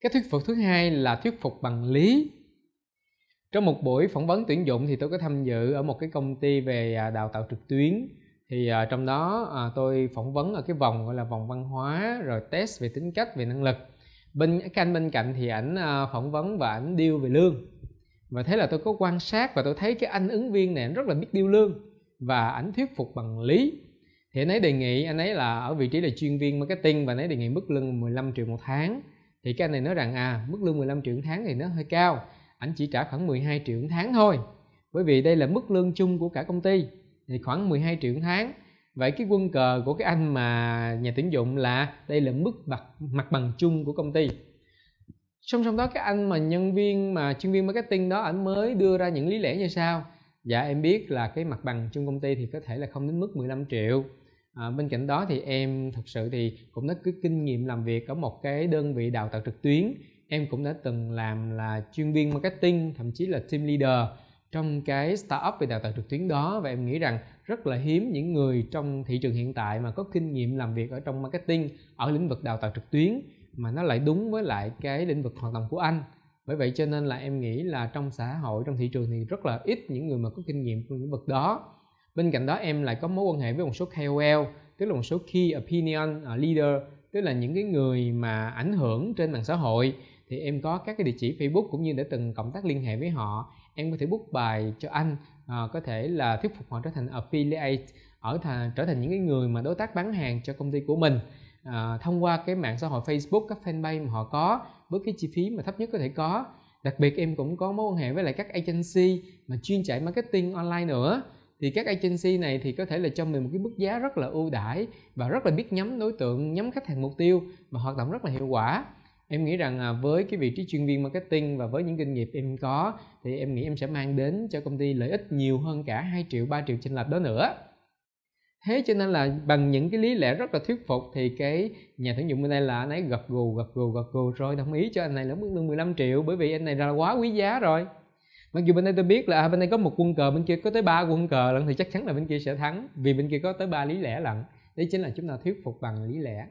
cái thuyết phục thứ hai là thuyết phục bằng lý trong một buổi phỏng vấn tuyển dụng thì tôi có tham dự ở một cái công ty về à, đào tạo trực tuyến thì à, trong đó à, tôi phỏng vấn ở cái vòng gọi là vòng văn hóa rồi test về tính cách về năng lực bên cái anh bên cạnh thì ảnh phỏng vấn và ảnh điêu về lương và thế là tôi có quan sát và tôi thấy cái anh ứng viên này rất là biết điêu lương và ảnh thuyết phục bằng lý thì anh ấy đề nghị anh ấy là ở vị trí là chuyên viên marketing và anh ấy đề nghị mức lương 15 triệu một tháng thì cái anh này nói rằng à mức lương 15 triệu tháng thì nó hơi cao ảnh chỉ trả khoảng 12 triệu tháng thôi bởi vì đây là mức lương chung của cả công ty thì khoảng 12 triệu tháng vậy cái quân cờ của cái anh mà nhà tuyển dụng là đây là mức mặt mặt bằng chung của công ty song song đó cái anh mà nhân viên mà chuyên viên marketing đó ảnh mới đưa ra những lý lẽ như sau dạ em biết là cái mặt bằng chung công ty thì có thể là không đến mức 15 triệu à, bên cạnh đó thì em thực sự thì cũng đã có kinh nghiệm làm việc ở một cái đơn vị đào tạo trực tuyến em cũng đã từng làm là chuyên viên marketing thậm chí là team leader trong cái startup về đào tạo trực tuyến đó và em nghĩ rằng rất là hiếm những người trong thị trường hiện tại mà có kinh nghiệm làm việc ở trong marketing ở lĩnh vực đào tạo trực tuyến mà nó lại đúng với lại cái lĩnh vực hoạt động của anh bởi vậy cho nên là em nghĩ là trong xã hội trong thị trường thì rất là ít những người mà có kinh nghiệm trong lĩnh vực đó bên cạnh đó em lại có mối quan hệ với một số KOL tức là một số key opinion à, leader tức là những cái người mà ảnh hưởng trên mạng xã hội thì em có các cái địa chỉ Facebook cũng như đã từng cộng tác liên hệ với họ em có thể bút bài cho anh à, có thể là thuyết phục họ trở thành affiliate ở thành trở thành những cái người mà đối tác bán hàng cho công ty của mình à, thông qua cái mạng xã hội Facebook các fanpage mà họ có với cái chi phí mà thấp nhất có thể có đặc biệt em cũng có mối quan hệ với lại các agency mà chuyên chạy marketing online nữa thì các agency này thì có thể là cho mình một cái mức giá rất là ưu đãi và rất là biết nhắm đối tượng nhắm khách hàng mục tiêu và hoạt động rất là hiệu quả em nghĩ rằng à, với cái vị trí chuyên viên marketing và với những kinh nghiệm em có thì em nghĩ em sẽ mang đến cho công ty lợi ích nhiều hơn cả 2 triệu 3 triệu trên lệch đó nữa thế cho nên là bằng những cái lý lẽ rất là thuyết phục thì cái nhà tuyển dụng bên đây là anh ấy gật gù gật gù gật gù rồi đồng ý cho anh này là mức lương 15 triệu bởi vì anh này ra quá quý giá rồi mặc dù bên đây tôi biết là à, bên đây có một quân cờ bên kia có tới ba quân cờ lận thì chắc chắn là bên kia sẽ thắng vì bên kia có tới ba lý lẽ lận đấy chính là chúng ta thuyết phục bằng lý lẽ